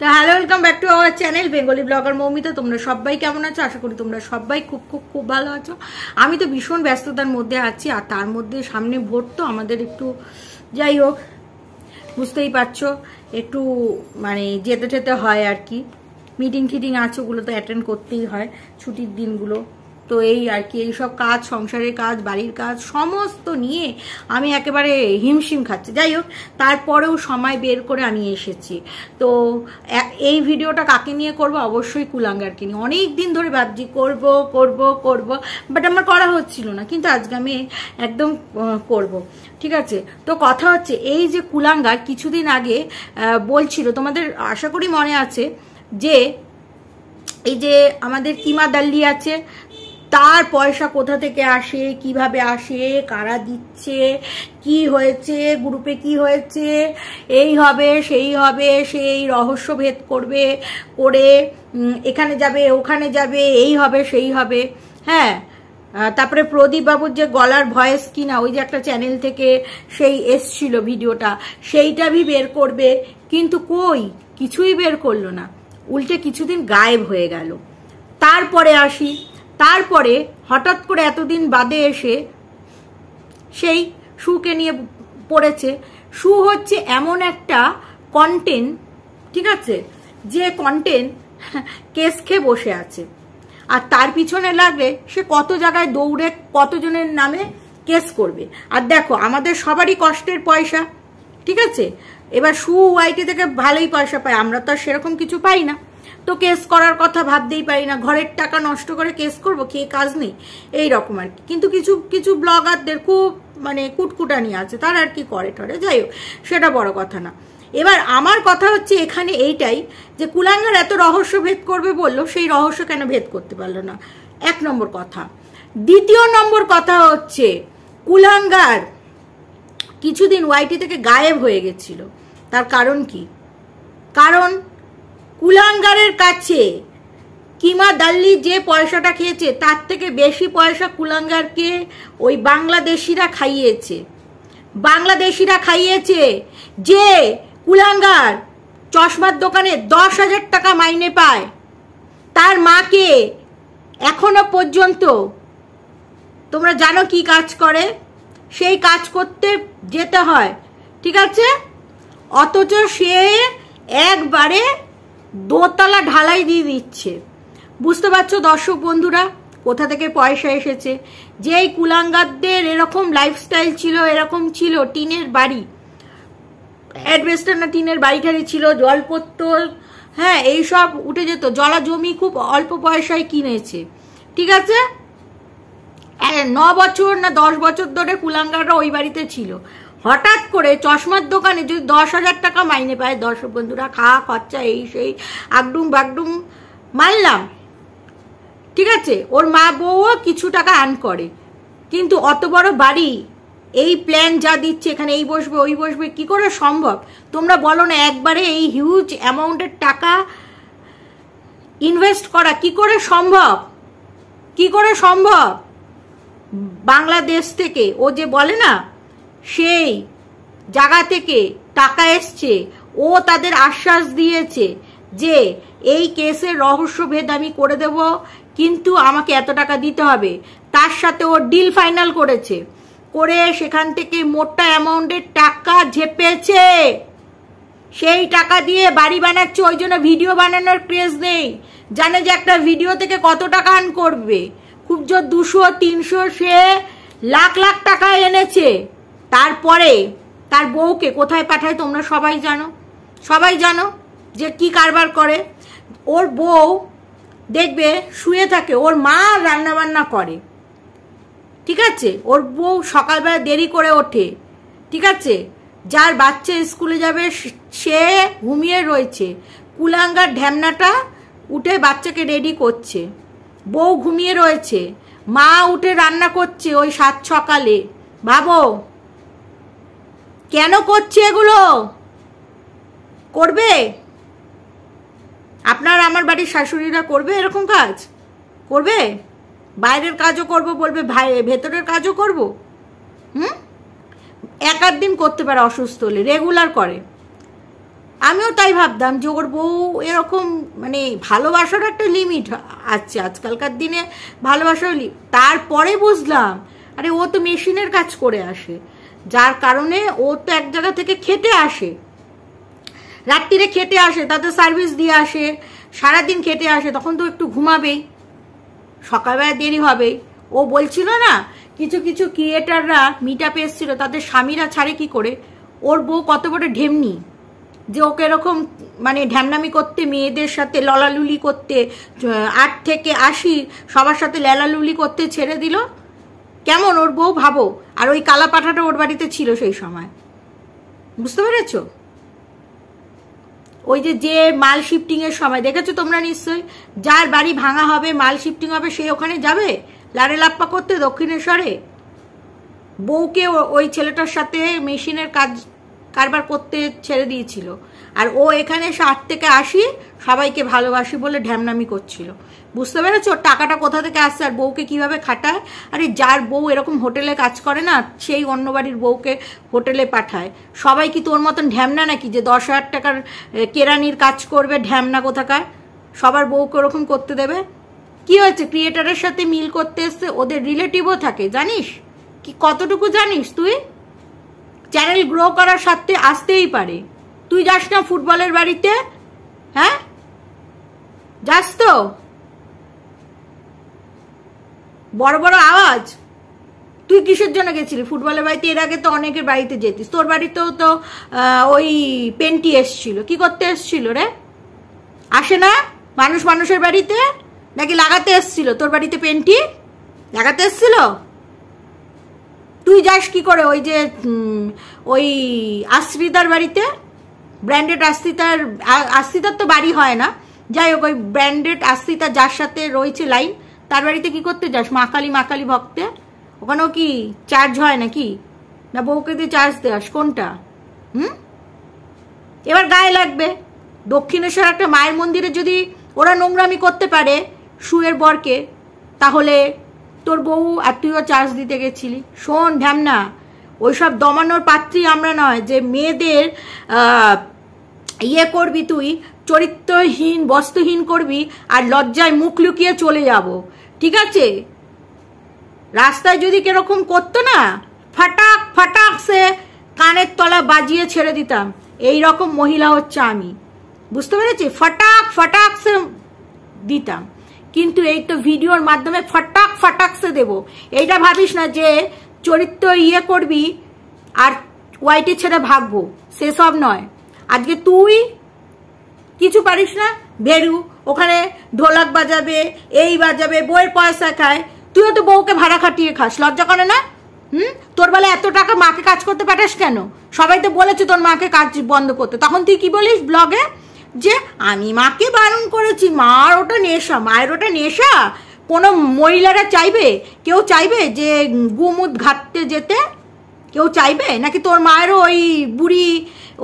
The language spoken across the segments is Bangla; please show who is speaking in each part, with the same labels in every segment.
Speaker 1: তো hello welcome back to our channel Bengali blogger Moumita তোমরা সবাই কেমন আছো আশা করি তোমরা সবাই খুব খুব খুব ভালো আছো আমি তো ভীষণ ব্যস্ততার মধ্যে আছি আর তার মধ্যে সামনে ভোট তো আমাদের একটু যাই হোক বুঝতেই পারছো একটু মানে যেতে যেতে হয় আর কি মিটিং ফিটিং আছে ওগুলো তো অ্যাটেন্ড করতেই হয় ছুটির দিনগুলো তো এই আর কি এইসব কাজ সংসারের কাজ বাড়ির কাজ সমস্ত নিয়ে আমি একেবারে হিমশিম খাচ্ছি যাই হোক তারপরেও সময় বের করে আমি এসেছি তো এই ভিডিওটা কাকে নিয়ে করব অবশ্যই কুলাঙ্গারকে নিয়ে অনেক দিন ধরে ভাবছি করব করব করব বাট আমার করা হচ্ছিল না কিন্তু আজকে আমি একদম করব ঠিক আছে তো কথা হচ্ছে এই যে কুলাঙ্গার কিছুদিন আগে বলছিল তোমাদের আশা করি মনে আছে যে এই যে আমাদের কিমা দাল্লি আছে তার পয়সা কোথা থেকে আসে কিভাবে আসে কারা দিচ্ছে কি হয়েছে গ্রুপে কি হয়েছে এই হবে সেই হবে সেই রহস্য ভেদ করবে করে এখানে যাবে ওখানে যাবে এই হবে সেই হবে হ্যাঁ তারপরে প্রদীপ বাবুর যে গলার ভয়েস কিনা ওই যে একটা চ্যানেল থেকে সেই এসছিল ভিডিওটা সেইটা ভি বের করবে কিন্তু কই কিছুই বের করলো না উল্টে কিছুদিন গায়েব হয়ে গেল তারপরে আসি তারপরে হঠাৎ করে এতদিন বাদে এসে সেই শুকে নিয়ে পড়েছে শু হচ্ছে এমন একটা কন্টেন্ট ঠিক আছে যে কন্টেন্ট কেস খেয়ে বসে আছে আর তার পিছনে লাগলে সে কত জায়গায় দৌড়ে কতজনের নামে কেস করবে আর দেখো আমাদের সবারই কষ্টের পয়সা ঠিক আছে এবার সু ওয়াইটি থেকে ভালোই পয়সা পায় আমরা তো আর সেরকম কিছু পাই না তো কেস করার কথা ভাবতেই পারি না ঘরের টাকা নষ্ট করে কেস করব কে কাজ নেই এই রকম আর কি কিন্তু কিছু কিছু ব্লগারদের খুব মানে কুটকুটানি আছে তারা আর কি করে টরে যাই হোক সেটা বড় কথা না এবার আমার কথা হচ্ছে এখানে এইটাই যে কুলাঙ্গার এত রহস্য ভেদ করবে বললো সেই রহস্য কেন ভেদ করতে পারলো না এক নম্বর কথা দ্বিতীয় নম্বর কথা হচ্ছে কুলাঙ্গার কিছুদিন ওয়াইটি থেকে গায়েব হয়ে গেছিল তার কারণ কি কারণ কুলাঙ্গারের কাছে কিমা দাল্লি যে পয়সাটা খেয়েছে তার থেকে বেশি পয়সা কুলাঙ্গারকে ওই বাংলাদেশিরা খাইয়েছে বাংলাদেশিরা খাইয়েছে যে কুলাঙ্গার চশমার দোকানে দশ হাজার টাকা মাইনে পায় তার মাকে এখনো পর্যন্ত তোমরা জানো কি কাজ করে সেই কাজ করতে যেতে হয় ঠিক আছে অথচ সে একবারে দোতলা ঢালাই দিয়ে দিচ্ছে বুঝতে পারছো দর্শক বন্ধুরা কোথা থেকে পয়সা এসেছে যেই কুলাঙ্গারদের এরকম লাইফস্টাইল ছিল এরকম ছিল টিনের বাড়ি অ্যাডভেস্টার না টিনের বাড়ি ছিল জল হ্যাঁ এইসব উঠে যেত জলা জমি খুব অল্প পয়সায় কিনেছে ঠিক আছে ন বছর না দশ বছর ধরে কুলাঙ্গাররা ওই বাড়িতে ছিল হঠাৎ করে চশমার দোকানে যদি দশ হাজার টাকা মাইনে পায় দর্শক বন্ধুরা খাওয়া খরচা এই সেই আগডুম বাগডুম মারলাম ঠিক আছে ওর মা বউও কিছু টাকা আন করে কিন্তু অত বড় বাড়ি এই প্ল্যান যা দিচ্ছে এখানে এই বসবে ওই বসবে কি করে সম্ভব তোমরা বলো না একবারে এই হিউজ অ্যামাউন্টের টাকা ইনভেস্ট করা কি করে সম্ভব কি করে সম্ভব বাংলাদেশ থেকে ও যে বলে না সেই জায়গা থেকে টাকা এসছে ও তাদের আশ্বাস দিয়েছে যে এই কেসের রহস্যভেদ আমি করে দেব কিন্তু আমাকে এত টাকা দিতে হবে তার সাথে ও ডিল ফাইনাল করেছে করে সেখান থেকে মোটটা অ্যামাউন্টের টাকা ঝেপেছে সেই টাকা দিয়ে বাড়ি বানাচ্ছে ওই জন্য ভিডিও বানানোর ক্রেজ নেই জানে যে একটা ভিডিও থেকে কত টাকা আন করবে খুব জোর দুশো তিনশো সে লাখ লাখ টাকা এনেছে তারপরে তার বউকে কোথায় পাঠায় তোমরা সবাই জানো সবাই জানো যে কি কারবার করে ওর বউ দেখবে শুয়ে থাকে ওর মা রান্নাবান্না করে ঠিক আছে ওর বউ সকালবেলা দেরি করে ওঠে ঠিক আছে যার বাচ্চা স্কুলে যাবে সে ঘুমিয়ে রয়েছে কুলাঙ্গার ঢ্যামনাটা উঠে বাচ্চাকে রেডি করছে বউ ঘুমিয়ে রয়েছে মা উঠে রান্না করছে ওই সাত সকালে ভাবো কেন করছে এগুলো করবে আপনার আমার বাড়ির শাশুড়িরা করবে এরকম কাজ করবে বাইরের কাজও করব বলবে ভাই ভেতরের কাজও করব হুম এক আধ দিন করতে পারে অসুস্থ হলে রেগুলার করে আমিও তাই ভাবতাম যে ওর বউ এরকম মানে ভালোবাসার একটা লিমিট আছে আজকালকার দিনে ভালোবাসার তারপরে বুঝলাম আরে ও তো মেশিনের কাজ করে আসে যার কারণে ও তো এক জায়গা থেকে খেতে আসে রাত্রিরে খেতে আসে তাদের সার্ভিস দিয়ে আসে সারাদিন খেতে আসে তখন তো একটু ঘুমাবেই সকালবেলা দেরি হবে ও বলছিল না কিছু কিছু ক্রিয়েটাররা মিট আপ তাদের স্বামীরা ছাড়ে কি করে ওর বউ কত বড় ঢেমনি যে ওকে এরকম মানে ঢ্যামনামি করতে মেয়েদের সাথে ললালুলি করতে আট থেকে আশি সবার সাথে লেলালুলি করতে ছেড়ে দিল কেমন ওর বউ ভাবো আর ওই কালা পাঠাটা ওর বাড়িতে ছিল সেই সময় বুঝতে পেরেছ ওই যে যে মাল শিফটিংয়ের সময় দেখেছো তোমরা নিশ্চয়ই যার বাড়ি ভাঙা হবে মাল শিফটিং হবে সে ওখানে যাবে লারে লাপ্পা করতে দক্ষিণেশ্বরে বউকে ওই ছেলেটার সাথে মেশিনের কাজ কারবার করতে ছেড়ে দিয়েছিল আর ও এখানে আট থেকে আসি সবাইকে ভালোবাসি বলে ঢ্যামনামি করছিল বুঝতে পেরেছো টাকাটা কোথা থেকে আসছে আর বউকে কিভাবে খাটায় আরে যার বউ এরকম হোটেলে কাজ করে না সেই অন্য বাড়ির বউকে হোটেলে পাঠায় সবাই কি তোর মতন ঢ্যামনা নাকি যে দশ হাজার টাকার কেরানির কাজ করবে ঢ্যামনা কোথাকার সবার বউকে ওরকম করতে দেবে কি হয়েছে ক্রিয়েটারের সাথে মিল করতে এসছে ওদের রিলেটিভও থাকে জানিস কি কতটুকু জানিস তুই চ্যানেল গ্রো করার সাথে আসতেই পারে তুই যাস না ফুটবলের বাড়িতে হ্যাঁ যাস তো বড় বড় আওয়াজ তুই কিসের জন্য গেছিলি ফুটবলের বাড়িতে এর আগে তো অনেকের বাড়িতে যেতিস তোর বাড়িতেও তো ওই পেন্টি এসছিল কি করতে এসছিল রে আসে না মানুষ মানুষের বাড়িতে নাকি লাগাতে এসছিল তোর বাড়িতে পেন্টি লাগাতে এসছিল তুই যাস কি করে ওই যে ওই আশ্রিতার বাড়িতে ব্র্যান্ডেড আশ্রিতার আশ্রিতার তো বাড়ি হয় না যাই হোক ওই ব্র্যান্ডেড আশ্রিতা যার সাথে রয়েছে লাইন তার বাড়িতে কি করতে যাস মা কালী মা কালী ভক্তে ওখানেও কি চার্জ হয় নাকি না বউকে দিয়ে চার্জ দেওয়াস কোনটা হুম এবার গায়ে লাগবে দক্ষিণেশ্বর একটা মায়ের মন্দিরে যদি ওরা নোংরামি করতে পারে শুয়ের বরকে তাহলে তোর বউ আর তুইও চার্জ দিতে গেছিলি শোন ওই ওইসব দমানোর পাত্রী আমরা নয় যে মেয়েদের ইয়ে করবি তুই চরিত্রহীন বস্তুহীন করবি আর লজ্জায় মুখ লুকিয়ে চলে যাব ঠিক আছে রাস্তায় যদি কেরকম করতো না ফাটাক ফাটাক সে কানের তলা বাজিয়ে ছেড়ে দিতাম এই রকম মহিলা হচ্ছে আমি বুঝতে পেরেছি ফাটাক ফাটাক সে দিতাম কিন্তু এই তো ভিডিওর মাধ্যমে ফটাক ফটাকসে দেব এইটা ভাবিস না যে চরিত্র ইয়ে করবি আর ওয়াইটি ছেড়ে ভাববো সেসব নয় আজকে তুই কিছু পারিস না বেরু ওখানে ঢোলাক বাজাবে এই বাজাবে বইয়ের পয়সা খায় তুইও তো বউকে ভাড়া খাটিয়ে খাস লজ্জা করে না হুম তোর বেলা এত টাকা মাকে কাজ করতে পাঠাস কেন সবাই তো বলেছে তোর মাকে কাজ বন্ধ করতে তখন তুই কি বলিস ব্লগে যে আমি মাকে বারণ করেছি মার ওটা নেশা মায়ের ওটা নেশা কোনো মহিলারা চাইবে কেউ চাইবে যে গুমুদ ঘাটতে যেতে কেউ চাইবে নাকি তোর মায়েরও ওই বুড়ি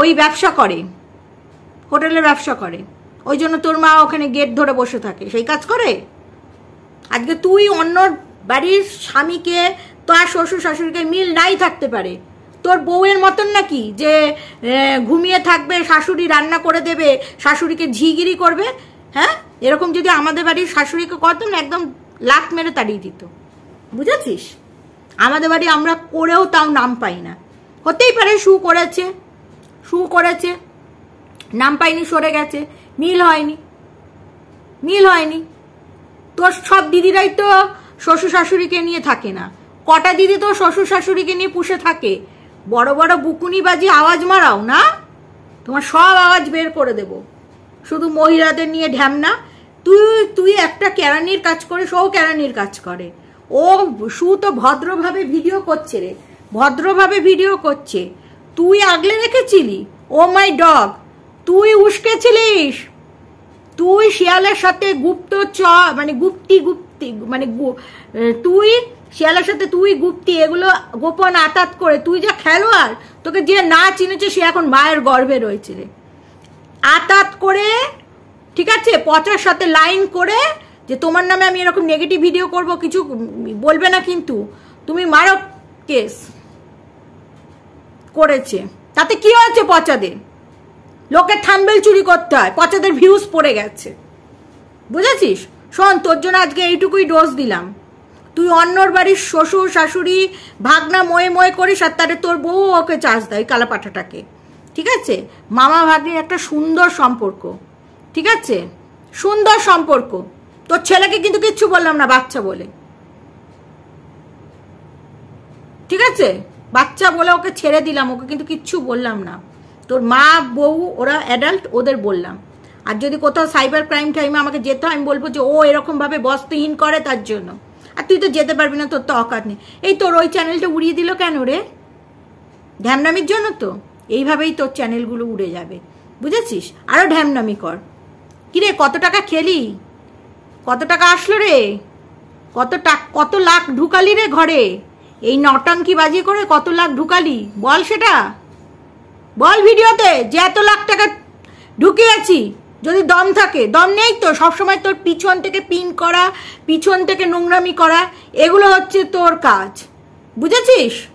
Speaker 1: ওই ব্যবসা করে হোটেলের ব্যবসা করে ওই জন্য তোর মা ওখানে গেট ধরে বসে থাকে সেই কাজ করে আজকে তুই অন্য বাড়ির স্বামীকে তার শ্বশুর শাশুড়িকে মিল নাই থাকতে পারে তোর বউয়ের মতন নাকি যে ঘুমিয়ে থাকবে শাশুড়ি রান্না করে দেবে শাশুড়িকে ঝিগিরি করবে হ্যাঁ এরকম যদি আমাদের বাড়ির শাশুড়িকে করতাম একদম লাখ মেরে তাড়িয়ে দিত বুঝেছিস আমাদের বাড়ি আমরা করেও তাও নাম পাই না হতেই পারে শু করেছে শু করেছে নাম পাইনি সরে গেছে মিল হয়নি মিল হয়নি তোর সব দিদিরাই তো শ্বশুর শাশুড়িকে নিয়ে থাকে না কটা দিদি তো শ্বশুর শাশুড়িকে নিয়ে পুষে থাকে বড় বড় বুকুনি বাজি আওয়াজ মারাও না তোমার সব আওয়াজ বের করে দেব শুধু মহিলাদের নিয়ে ঢ্যামনা তুই তুই একটা কেরানির কাজ করে ও কেরানির কাজ করে ও সু তো ভদ্রভাবে ভিডিও করছে রে ভদ্রভাবে ভিডিও করছে তুই আগলে রেখেছিলি ও মাই ডগ তুই উস্কেছিলিস তুই শিয়ালের সাথে গুপ্ত চ মানে গুপ্তি গুপ্তি মানে তুই শিয়ালের সাথে তুই গুপ্তি এগুলো গোপন আতাত করে তুই যা খেলোয়াড় তোকে যে না চিনেছে সে এখন মায়ের গর্ভে রয়েছে রে আতাত করে ঠিক আছে পচার সাথে লাইন করে যে তোমার নামে আমি এরকম নেগেটিভ ভিডিও করব কিছু বলবে না কিন্তু তুমি মারো কেস করেছে তাতে কি হয়েছে পচাদের লোকের থাম্বেল চুরি করতে হয় পচাদের ভিউজ পড়ে গেছে বুঝেছিস শোন তোর জন্য আজকে এইটুকুই ডোজ দিলাম তুই অন্যর বাড়ির শ্বশুর শাশুড়ি ভাগনা ময়ে ময়ে করিস আর তাহলে তোর বউ ওকে চাষ দেয় কালা ঠিক আছে মামা ভাগ্নির একটা সুন্দর সম্পর্ক ঠিক আছে সুন্দর সম্পর্ক তোর ছেলেকে কিন্তু কিচ্ছু বললাম না বাচ্চা বলে ঠিক আছে বাচ্চা বলে ওকে ছেড়ে দিলাম ওকে কিন্তু কিচ্ছু বললাম না তোর মা বউ ওরা অ্যাডাল্ট ওদের বললাম আর যদি কোথাও সাইবার ক্রাইম টাইমে আমাকে যেতে হয় আমি বলবো যে ও এরকমভাবে বস্তহীন করে তার জন্য আর তুই তো যেতে পারবি না তোর তো অকাত নেই এই তোর ওই চ্যানেলটা উড়িয়ে দিল কেন রে ঢ্যামনামির জন্য তো এইভাবেই তোর চ্যানেলগুলো উড়ে যাবে বুঝেছিস আরও ঢ্যামনামি কর কিরে কত টাকা খেলি কত টাকা আসলো রে কত টাক কত লাখ ঢুকালি রে ঘরে এই নটাঙ্কি বাজি করে কত লাখ ঢুকালি বল সেটা বল ভিডিওতে যে এত লাখ টাকা ঢুকিয়েছি যদি দম থাকে দম নেই তো সবসময় তোর পিছন থেকে পিন করা পিছন থেকে নোংরামি করা এগুলো হচ্ছে তোর কাজ বুঝেছিস